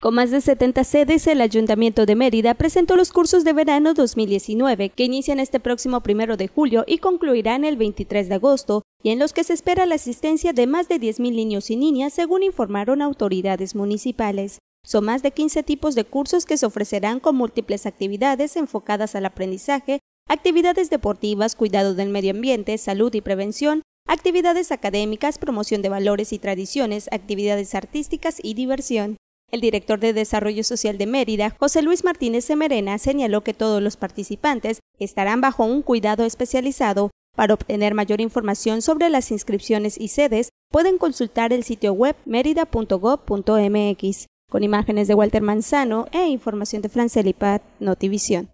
Con más de 70 sedes, el Ayuntamiento de Mérida presentó los cursos de verano 2019, que inician este próximo primero de julio y concluirán el 23 de agosto, y en los que se espera la asistencia de más de 10.000 niños y niñas, según informaron autoridades municipales. Son más de 15 tipos de cursos que se ofrecerán con múltiples actividades enfocadas al aprendizaje, actividades deportivas, cuidado del medio ambiente, salud y prevención, actividades académicas, promoción de valores y tradiciones, actividades artísticas y diversión. El director de Desarrollo Social de Mérida, José Luis Martínez Semerena, señaló que todos los participantes estarán bajo un cuidado especializado. Para obtener mayor información sobre las inscripciones y sedes, pueden consultar el sitio web merida.gov.mx. Con imágenes de Walter Manzano e información de Francelipat Notivisión.